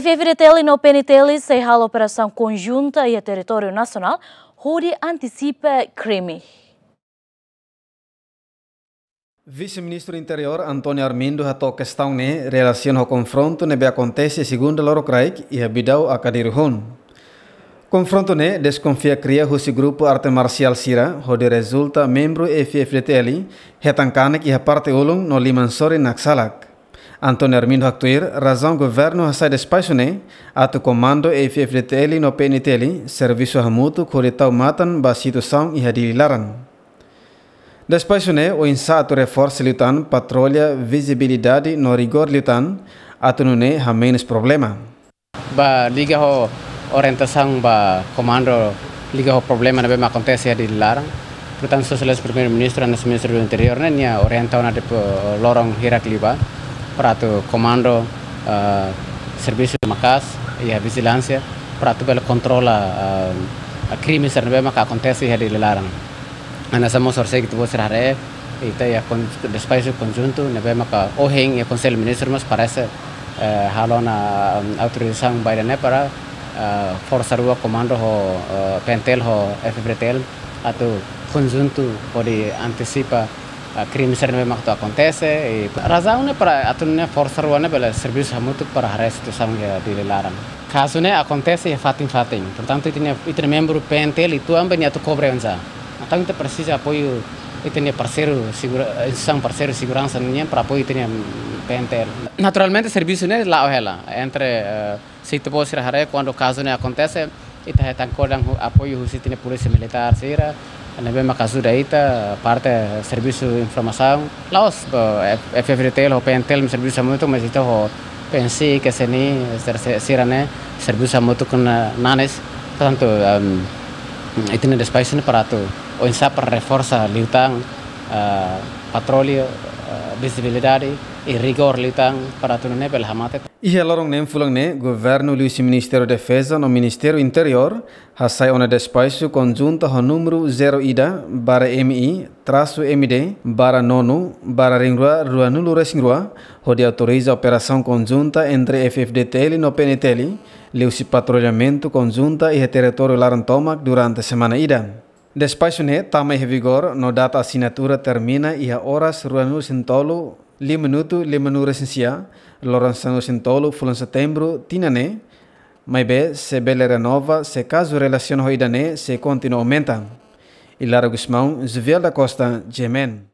FFDTL e no PNTL Serral Operação Conjunta e a Território Nacional, Rode antecipa crime. Vice-ministro do Interior Antônio Armindo hatou questão ne relação ao confronto que né, acontece segundo Loro Craig e habidau a Kadirhun. Confronto ne né, desconfia cria o grupo arte marcial sira onde resulta membro FFDTL hetankane a parte ulung no limansori naksalak. Antônio Armindo Actuir, razão governo sai despachone, ato comando e FFDTL no PNTL, serviço ramuto, corretau matan, ba situação e radililaran. Despachone, o insato reforço liutan, patrulha, visibilidade no rigor liutan, ato nune ha menos problema. Ba liga ho orientação ba comando, liga ho problema na bem acontece radililaran. E Portanto, sosialis primeiro ministro, anas ministro do interior, né, orientau na de lorong hirak liba prato komando, uh, serviço makas ya vigilansia eh, a vigilância prato pelo controla uh, a crime ser bem que acontece e ana samo sorse gitu bo serare ita ya kon despaisu conjunto nebe maka oheng ya konsel minister mas parese uh, halona um, autorisan baile ne para uh, força rua komando ho uh, pentel ho FBTL atau ho di antisipa. Eh, ser serve makto akontese e razaune para atune forçar o bela pela serviço muito para arresto são que ya dilelaram caso né e fatin fatin portanto itine itine membru pentel itu tu ambani a tu cobrança te precisa apoio itine parseru parceiro segura parseru siguran segurança para apoio itine pentel naturalmente servisu ne la ohela entre eh, se itu posir ser quando caso né akontese e tá tangkodang apoio husi tinha polícia militar sira Anebe makazu daita parte serviço informação laos ko FF retail ho pentel serviço samuto mesito ho pensi ke seni sirane serviço samuto kun eh, nanes tanto ehm, um, itine despaisen para tu o insa para liutang Ah, patroli ah, visibilidade e rigor litang para tunne né, pel hamate E é lorong nem né, fulang né? governo luisi Ministério da Defesa no Ministério Interior sai ona despaisu conjunta ho número 0 ida bara MI traço MD bara nono bara ringrua rua nulo resingrua ho autoriza operação conjunta entre FFDTL no PNTL luisi patrulhamento conjunta e território Larantomac durante a semana ida Despasune em vigor no data assinatura termina a horas ruanu sintolu li minuto li menure sinsia lorançano sintolu fulan setembro tinane mas bem, se bela renova se caso relaciona hoidane se continua aumenta Hilário Gusmão, Zviel da Costa, Gemen.